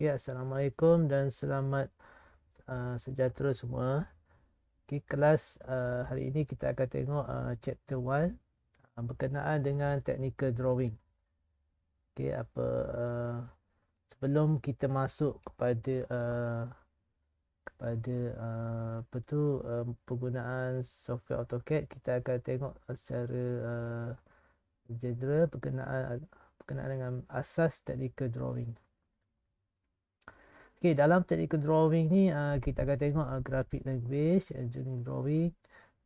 Ya Assalamualaikum dan selamat uh, sejahtera semua. Okay, kelas uh, hari ini kita akan tengok uh, chapter 1 uh, berkenaan dengan technical drawing. Okay, apa uh, sebelum kita masuk kepada uh, kepada uh, apa tu uh, penggunaan software AutoCAD, kita akan tengok secara uh, general berkenaan berkenaan dengan asas technical drawing. Okey, dalam teknik drawing ni uh, kita akan tengok uh, graphic language, engineering eh, drawing,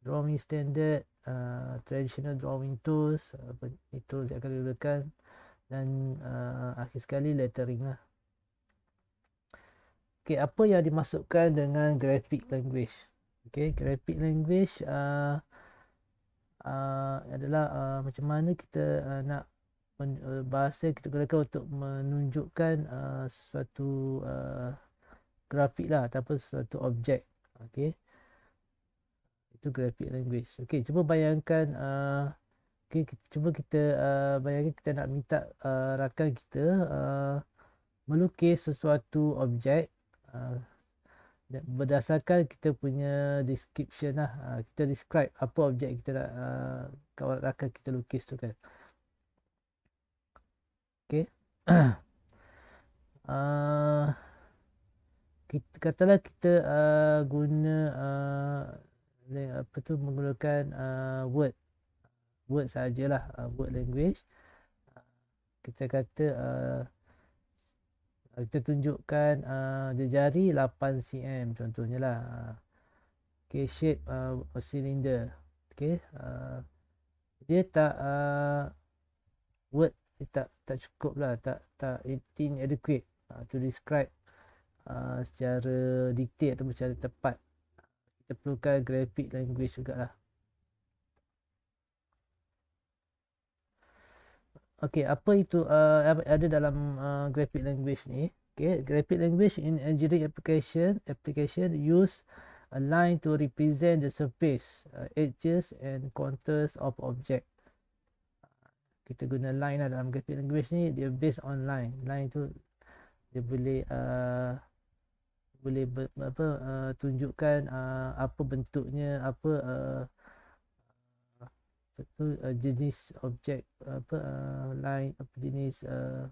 drawing standard, uh, traditional drawing tools, apa ni tools yang akan digunakan dan uh, akhir sekali lettering lah. Okey, apa yang dimasukkan dengan graphic language? Okey, graphic language uh, uh, adalah uh, macam mana kita uh, nak Eh, bahasa kita gunakan untuk menunjukkan uh, eh, suatu uh, eh, grafik lah ataupun suatu objek okey itu grafik language okey cuba bayangkan uh, okey cuba kita uh, bayangkan kita nak minta uh, rakan kita uh, melukis sesuatu objek uh, berdasarkan kita punya description lah kita describe apa objek kita nak uh, kawan rakan kita lukis tu kan Okay. uh, ah, kita, katalah kita uh, guna uh, apa tu menggunakan uh, word word sajalah uh, word language kita kata uh, kita tunjukkan uh, jari 8 cm contohnya lah okay, shape uh, cylinder okay. uh, dia tak uh, word Eh, tak tak cukup lah tak tak it inadequate uh, to describe uh, secara detail atau secara tepat kita perlukan graphic language juga lah okay apa itu uh, ada dalam uh, graphic language ni okay graphic language in engineering application application use a line to represent the surface uh, edges and contours of object kita guna line lah dalam graphic language ni dia based on line line tu dia boleh uh, boleh ber, apa uh, tunjukkan uh, apa bentuknya apa uh, tu uh, jenis objek apa uh, line apa jenis uh,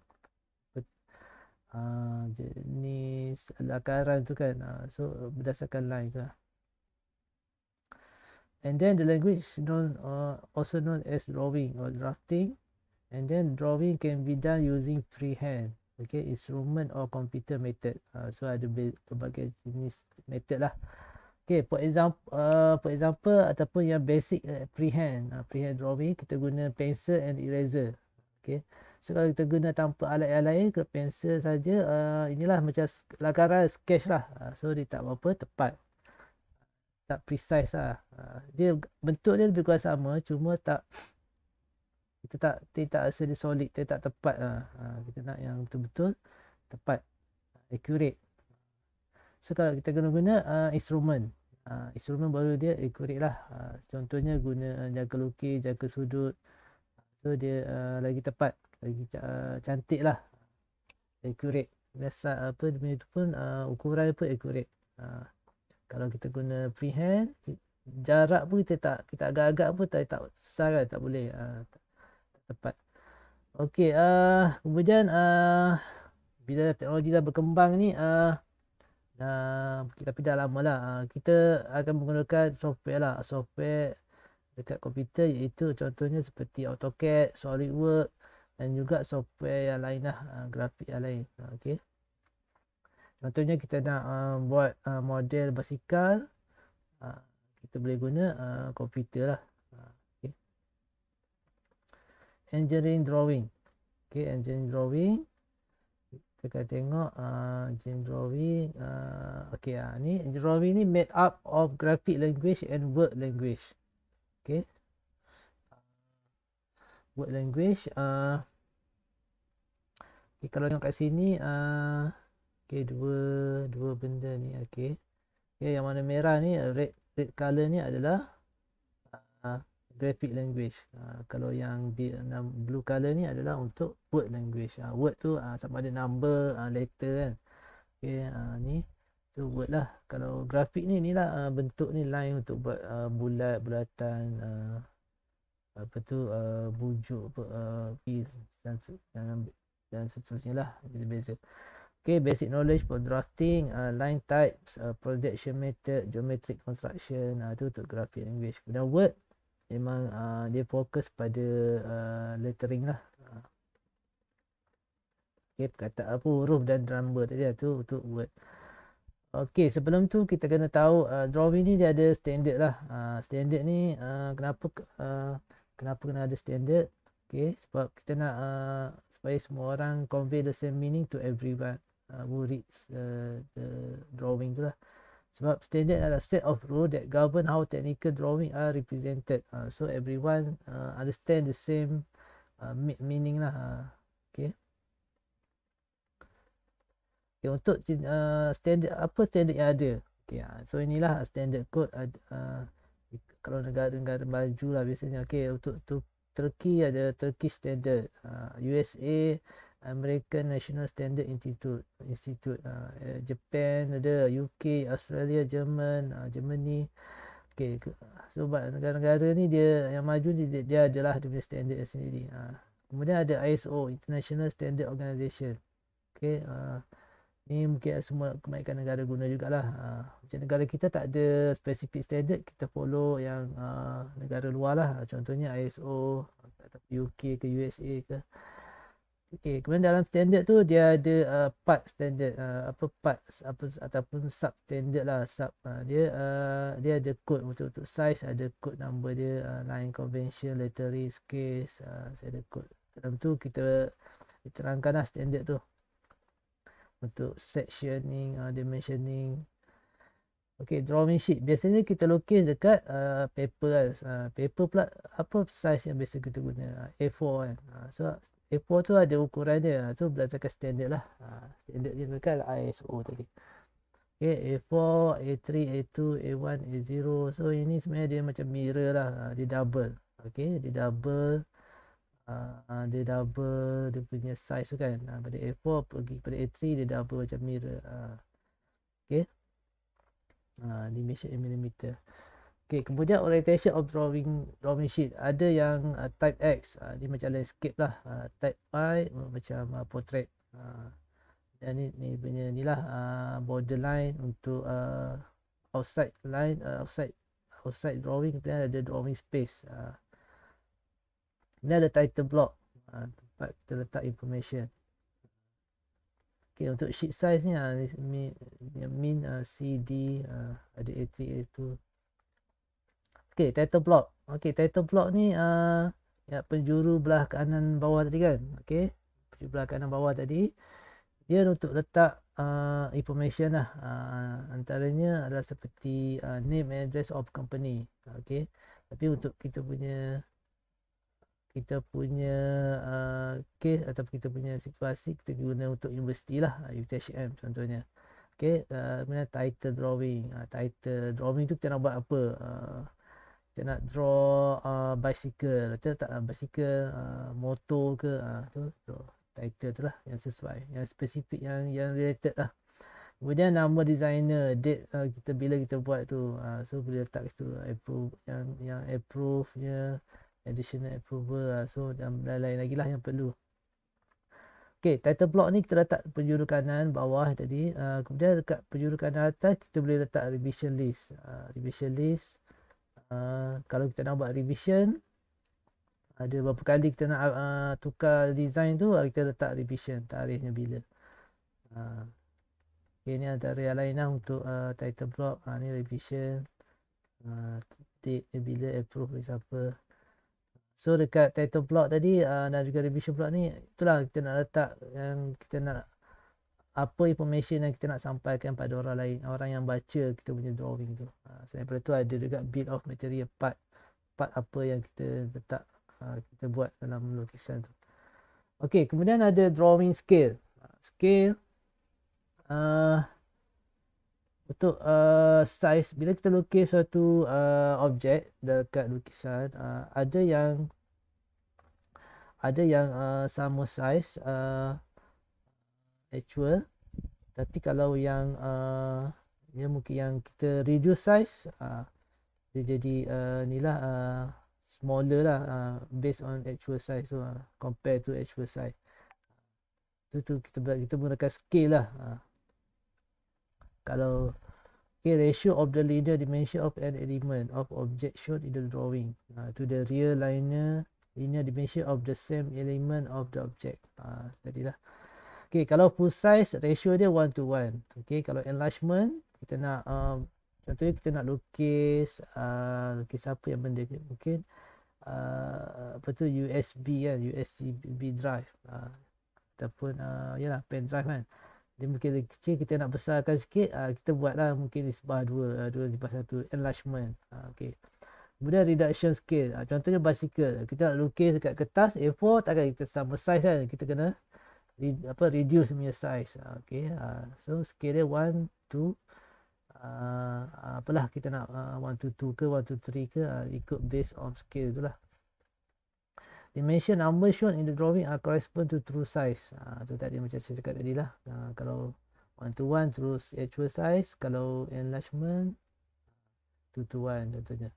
uh, jenis lakaran tu kan uh, so uh, berdasarkan line lah And then the language known uh, also known as drawing or drafting and then drawing can be done using freehand okay instrument or computer method uh, so ada pelbagai jenis method lah okay for example uh, for example ataupun yang basic uh, eh, freehand uh, ha, freehand drawing kita guna pencil and eraser okay so kalau kita guna tanpa alat yang lain ke pencil saja uh, inilah macam lakaran sketch lah uh, so dia tak apa tepat tak precise lah uh, dia bentuk dia lebih kurang sama cuma tak kita tak kita tak rasa dia solid kita tak tepat lah. ha, kita nak yang betul-betul tepat accurate so kalau kita guna guna uh, ha, instrumen uh, ha, instrumen baru dia accurate lah uh, contohnya guna uh, jaga lukis jaga sudut so dia uh, lagi tepat lagi uh, cantik lah accurate biasa apa dia pun uh, ukuran dia pun accurate uh, kalau kita guna freehand jarak pun kita tak kita agak-agak pun tak, tak besar kan tak boleh uh, tepat. Okey, uh, kemudian uh, bila teknologi dah berkembang ni, uh, dah, tapi dah lama lah, uh, kita akan menggunakan software lah. Software dekat komputer iaitu contohnya seperti AutoCAD, SolidWorks dan juga software yang lain lah, uh, grafik yang lain. Okey, Contohnya kita nak uh, buat uh, model basikal, uh, kita boleh guna uh, komputer lah engineering drawing ok engineering drawing kita akan tengok uh, engineering drawing uh, ok uh, ni engineering drawing ni made up of graphic language and word language ok word language uh, ok kalau tengok kat sini uh, ok dua dua benda ni ok ok yang mana merah ni red red color ni adalah graphic language uh, kalau yang blue color ni adalah untuk word language uh, word tu uh, sama ada number uh, letter kan okey uh, ni tu word lah kalau grafik ni inilah uh, bentuk ni line untuk buat uh, bulat bulatan uh, apa tu uh, bujuk fill uh, dan, dan dan seterusnya lah beza, -beza. Okay, basic knowledge for drafting, uh, line types, uh, projection method, geometric construction, uh, tu untuk graphic language. Kemudian word, memang uh, dia fokus pada uh, lettering lah okay, kata apa huruf dan number tadi lah tu untuk word Okey, sebelum tu kita kena tahu uh, drawing ni dia ada standard lah. Uh, standard ni uh, kenapa uh, kenapa kena ada standard? Okey, sebab kita nak uh, supaya semua orang convey the same meaning to everyone uh, who reads uh, the drawing tu lah. Sebab standard adalah set of rule that govern how technical drawing are represented. Uh, so everyone uh, understand the same uh, meaning lah. Okay. okay untuk uh, standard apa standard yang ada? Okay. Uh, so inilah standard code. Uh, uh, kalau negara-negara maju lah biasanya. Okay. Untuk tu, Turkey ada Turkish standard. Uh, USA American National Standard Institute Institute uh, eh, Japan ada UK Australia German, uh, Germany okay, so negara-negara ni dia yang maju ni dia, dia adalah dia punya standard sendiri uh. kemudian ada ISO International Standard Organization okay, uh, ah, ni mungkin semua kebaikan negara guna jugalah uh, macam negara kita tak ada specific standard kita follow yang uh, negara luar lah contohnya ISO UK ke USA ke Okey, kemudian dalam standard tu dia ada uh, part standard uh, apa part apa ataupun sub standard lah sub uh, dia uh, dia ada code untuk, untuk size ada code number dia uh, line convention literary case uh, saya ada code dalam tu kita diterangkan lah standard tu untuk sectioning uh, dimensioning Okey, drawing sheet biasanya kita lukis dekat uh, paper lah. uh, paper pula apa size yang biasa kita guna uh, A4 kan uh, so Apple tu ada ukuran dia tu berdasarkan standard lah ha, standard dia kan ISO tadi okay, A4, A3, A2, A1, A0 so ini sebenarnya dia macam mirror lah ha, dia double Okay, dia double ha, dia double dia punya size tu kan ha, pada A4 pergi pada A3 dia double macam mirror ha, ok ha, dia in millimeter Okay, kemudian orientation of drawing drawing sheet ada yang uh, type X uh, ah, ni macam landscape lah uh, type Y uh, macam uh, portrait uh, ni ni punya ni lah uh, borderline untuk uh, outside line uh, outside outside drawing kemudian ada drawing space uh. ni ada title block uh, tempat kita letak information Okay, untuk sheet size ni uh, min, min uh, C, D uh, ada A3, A2 Okey, title block. Okey, title block ni uh, ya, penjuru belah kanan bawah tadi kan. Okey, penjuru belah kanan bawah tadi. Dia untuk letak uh, information lah. Uh, antaranya adalah seperti uh, name and address of company. Okey, tapi untuk kita punya kita punya uh, case atau kita punya situasi kita guna untuk universiti lah UTHM contohnya okey uh, mana title drawing uh, title drawing tu kita nak buat apa uh, kita nak draw uh, bicycle kita tak nak bicycle uh, motor ke uh, tu draw title tu lah yang sesuai yang spesifik yang yang related lah kemudian nama designer date uh, kita bila kita buat tu uh, so boleh letak situ uh, approve yang yang approve nya additional approval uh, so dan lain-lain lagi lah yang perlu Okay, title block ni kita letak penjuru kanan bawah tadi. Uh, kemudian dekat penjuru kanan atas, kita boleh letak revision list. Uh, revision list. Ah, kalau kita nak buat revision ada berapa kali kita nak uh, tukar design tu ah, kita letak revision tarikhnya bila uh, ini okay, antara yang lain lah untuk uh, title block uh, ni revision uh, date bila approve siapa so dekat title block tadi uh, dan juga revision block ni itulah kita nak letak yang kita nak apa information yang kita nak sampaikan pada orang lain orang yang baca kita punya drawing tu ha, selain daripada tu ada juga bit of material part part apa yang kita letak ha, kita buat dalam lukisan tu ok kemudian ada drawing scale ah, scale uh, untuk uh, size bila kita lukis suatu uh, objek dekat lukisan uh, ada yang ada yang uh, sama size uh, actual tapi kalau yang uh, ya mungkin yang kita reduce size uh, dia jadi uh, ni lah uh, smaller lah uh, based on actual size so, uh, compare to actual size tu tu kita, kita menggunakan scale lah uh, kalau okay, ratio of the linear dimension of an element of object shown in the drawing uh, to the real linear linear dimension of the same element of the object uh, tadi lah Okay, kalau full size, ratio dia one to one. Okay, kalau enlargement, kita nak, um, contohnya kita nak lukis, uh, lukis apa yang benda ni, mungkin, uh, apa tu, USB kan, USB drive, uh, ataupun, uh, ya lah, pen drive kan. Dia mungkin dia kecil, kita nak besarkan sikit, uh, kita buatlah mungkin di sebah dua uh, 2 di sebah satu enlargement. Uh, okay. Kemudian reduction scale. Uh, contohnya basikal Kita nak lukis dekat kertas A4 takkan kita sama size kan. Kita kena re, apa reduce punya size uh, ah, okey uh, ah, so scale 1 2 uh, apalah kita nak 1 uh, 2 ke 1 2 3 ke uh, ikut base of scale lah dimension number shown in the drawing are correspond to true size ah uh, tadi macam saya cakap tadi lah uh, kalau 1 to 1 true actual size kalau enlargement 2 to 1 contohnya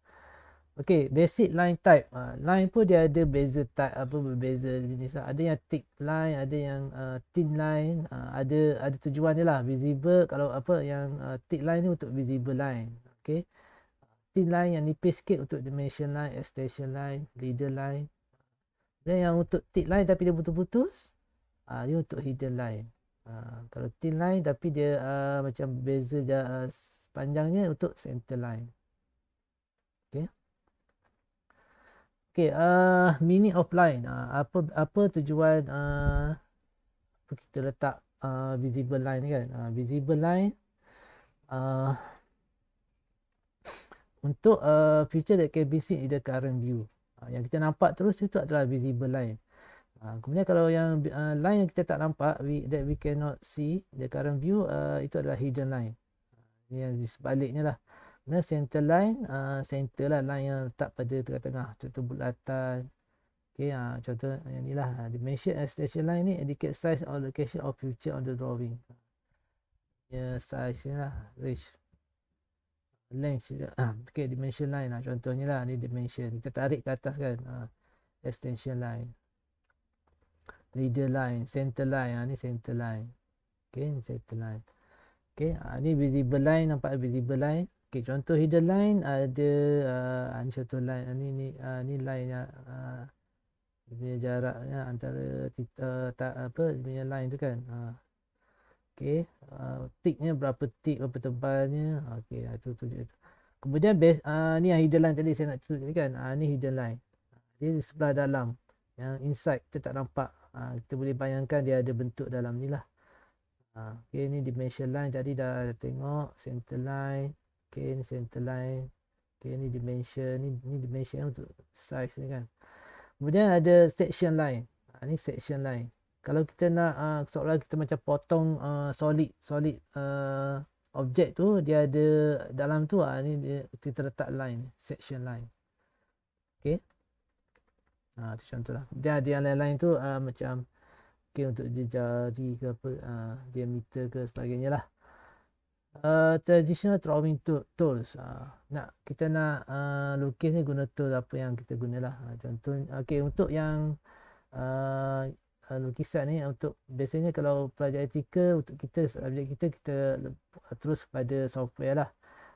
Okay, basic line type. Uh, line pun dia ada beza type apa berbeza jenis. Lah. Ada yang thick line, ada yang uh, thin line. Uh, ada ada tujuan dia lah. Visible kalau apa yang uh, thick line ni untuk visible line. Okay. Thin line yang nipis sikit untuk dimension line, extension line, leader line. Dan yang untuk thick line tapi dia putus-putus. Uh, dia untuk hidden line. Uh, kalau thin line tapi dia uh, macam beza dia panjangnya untuk center line. Okay, uh, mini offline. Uh, apa apa tujuan uh, kita letak uh, visible line kan? Uh, visible line uh, untuk uh, feature that can be seen in the current view. Uh, yang kita nampak terus itu adalah visible line. Uh, kemudian kalau yang uh, line yang kita tak nampak we, that we cannot see the current view uh, itu adalah hidden line. Ini yang sebaliknya lah. Kemudian center line, uh, center lah line yang letak pada tengah-tengah. Contoh bulatan. Okay, uh, contoh yang ni lah. Uh, the measure extension line ni indicate size or location of future on the drawing. Ya, yeah, size ni lah. Reach. Length juga. Uh, okay, dimension line lah. Contohnya lah. Ni dimension. Kita tarik ke atas kan. Uh, extension line. Leader line. Center line. Uh, ni center line. Okay, center line. Okay, uh, ni visible line. Nampak visible line. Okey, contoh header line ada uh, ah, uncertain line. Ini ni uh, ni line yang uh, punya jaraknya antara tita, ta, apa punya line tu kan. Uh. Okey, uh, ticknya berapa tick, berapa tebalnya. Okey, itu tu je. Kemudian base uh, ni yang header line tadi saya nak tunjuk ni kan. Uh, ni header line. Dia di sebelah dalam. Yang inside kita tak nampak. Uh, kita boleh bayangkan dia ada bentuk dalam ni lah. Uh, okay, ni dimension line tadi dah tengok. Center line okay ni center line okay ni dimension ni ni dimension untuk size ni kan kemudian ada section line ha, ni section line kalau kita nak uh, ha, seolah olah kita macam potong uh, solid solid uh, objek tu dia ada dalam tu ha, ni dia, kita letak line section line okay ha, tu contoh lah dia ada yang lain-lain tu uh, macam okay untuk dia jari ke apa uh, diameter ke sebagainya lah Uh, traditional drawing to tools uh, nak kita nak uh, lukis ni guna tool apa yang kita gunalah uh, contoh okey untuk yang uh, uh, lukisan ni uh, untuk biasanya kalau pelajar etika untuk kita subjek kita kita uh, terus pada software lah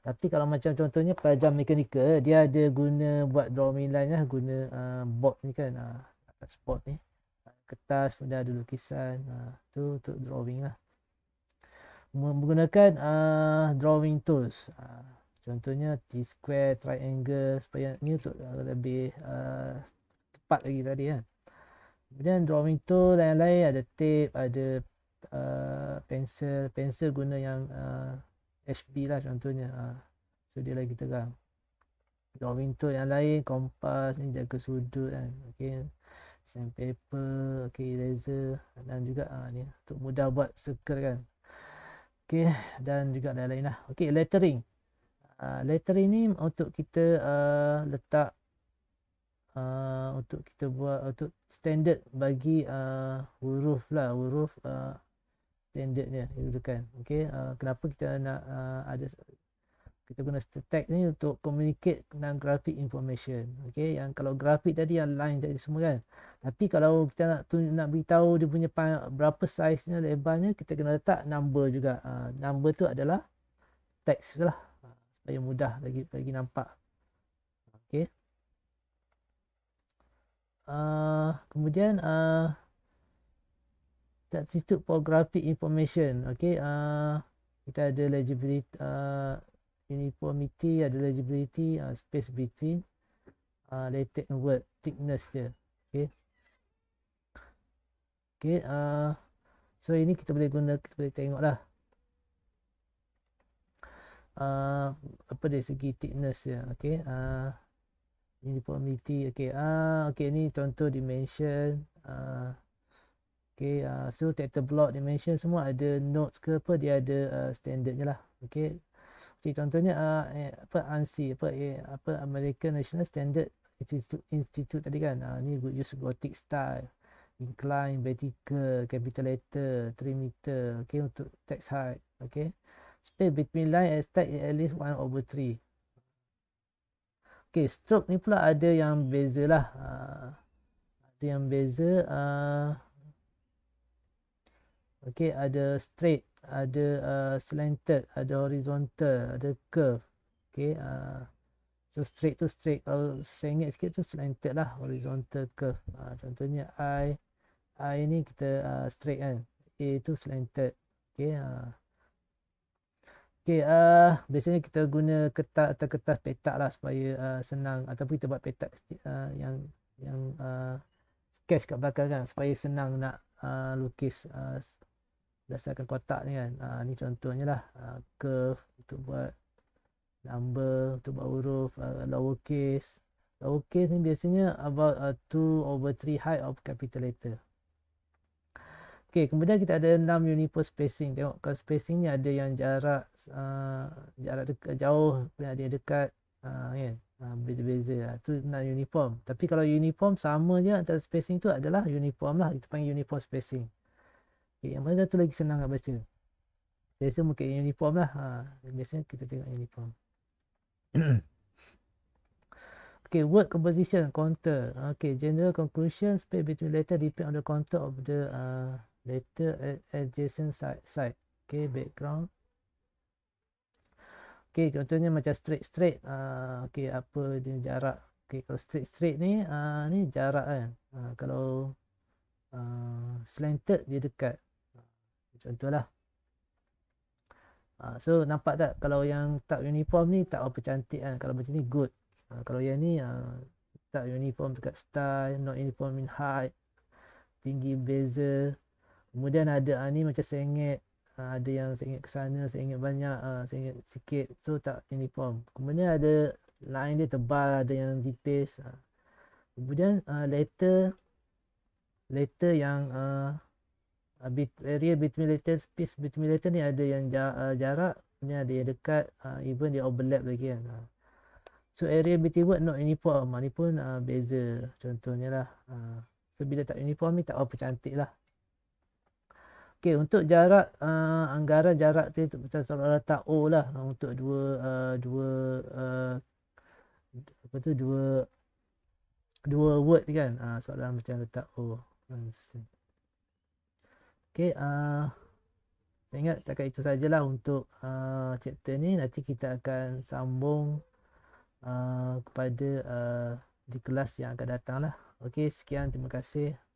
tapi kalau macam contohnya pelajar mekanikal dia ada guna buat drawing line lah guna uh, board ni kan uh, spot ni kertas pun dia ada lukisan uh, tu untuk drawing lah menggunakan uh, drawing tools. Uh, contohnya T-square, triangle, supaya ni untuk uh, lebih uh, tepat lagi tadi. kan. Kemudian drawing tool lain-lain ada tape, ada uh, pencil. Pencil guna yang uh, HB lah contohnya. Uh, so dia lagi terang. Drawing tool yang lain, kompas ni jaga sudut kan. Okay. Sandpaper, okay, eraser dan juga uh, ni untuk mudah buat circle kan. Okay. Dan juga lain-lain lah. Okay. Lettering. Uh, lettering ni untuk kita uh, letak. Uh, untuk kita buat. Untuk standard bagi uh, huruf lah. Huruf uh, standardnya. Okay. Uh, kenapa kita nak uh, ada kita guna stack ni untuk communicate dengan graphic information okey yang kalau grafik tadi yang line tadi semua kan tapi kalau kita nak tunjuk, nak beritahu dia punya berapa size saiznya lebarnya kita kena letak number juga uh, number tu adalah teks lah ha, supaya mudah lagi bagi nampak okey uh, ah, kemudian uh, substitute for graphic information Okay, uh, kita ada legibility uh, uniformity, legibility, uh, space between uh, letter and word, thickness dia. Okay. Okay. Uh, so, ini kita boleh guna, kita boleh tengok lah. Uh, apa dari segi thickness dia. Okay. Uh, uniformity. Okay. Uh, okay. Ini contoh dimension. Uh, Okay, uh, so tetap block dimension semua ada notes ke apa dia ada uh, standardnya lah. Okay, Okay, contohnya uh, apa ANSI apa eh, apa American National Standard Institute, Institute tadi kan. Uh, ni good use gothic style. Incline, vertical, capital letter, 3 Okay, untuk text height. Okay. Space between line and stack at least one over three. Okay, stroke ni pula ada yang beza lah. Uh, ada yang beza. Uh, okay, ada straight ada uh, slanted, ada horizontal, ada curve. Okay. Uh, so straight to straight. Kalau sengit sikit tu slanted lah. Horizontal curve. Uh, contohnya I. I ni kita uh, straight kan. A tu slanted. Okay. Uh. Okay. Uh, biasanya kita guna kertas atau kertas petak lah supaya uh, senang. Ataupun kita buat petak uh, yang yang uh, sketch kat belakang kan. Supaya senang nak uh, lukis. Uh, berdasarkan kotak ni kan. Uh, ni contohnya lah. Uh, curve untuk buat number, untuk buat huruf, uh, lowercase. Lowercase ni biasanya about 2 uh, over 3 height of capital letter. Okay, kemudian kita ada 6 uniform spacing. Tengok, kalau spacing ni ada yang jarak uh, jarak dekat, jauh, ada yang dekat. Uh, kan? uh, beza-beza lah. Itu 6 uniform. Tapi kalau uniform, sama je antara spacing tu adalah uniform lah. Kita panggil uniform spacing. Okay, yang mana satu lagi senang nak baca? Saya rasa mungkin uniform lah. Ha, biasanya kita tengok uniform. okay, word composition, counter. Okay, general conclusion, space between letter depend on the counter of the uh, letter adjacent side, side. Okay, background. Okay, contohnya macam straight-straight. Uh, ah, okay, apa dia jarak. Okay, kalau straight-straight ni, uh, ni jarak kan. Uh, kalau uh, slanted, dia dekat contohlah uh, so nampak tak kalau yang tak uniform ni tak apa cantik kan kalau macam ni good uh, kalau yang ni uh, tak uniform dekat style not uniform in height tinggi beza kemudian ada uh, ni macam sengit uh, ada yang sengit ke sana sengit banyak uh, sengit sikit so tak uniform kemudian ada line dia tebal ada yang tipis uh. kemudian uh, letter letter yang uh, area between latent space between latent ni ada yang ah, jarak ni ada yang dekat uh, even dia overlap lagi kan uh. so area between word not uniform ni pun uh, beza contohnya lah uh. so bila tak uniform ni tak apa cantik lah ok untuk jarak uh, anggaran jarak tu untuk macam seolah-olah tak O lah uh, untuk dua uh, dua uh, apa tu dua dua word kan uh, soalan macam letak O Okey, uh, saya ingat setakat itu sajalah untuk uh, chapter ni. Nanti kita akan sambung uh, kepada uh, di kelas yang akan datang lah. Okey, sekian. Terima kasih.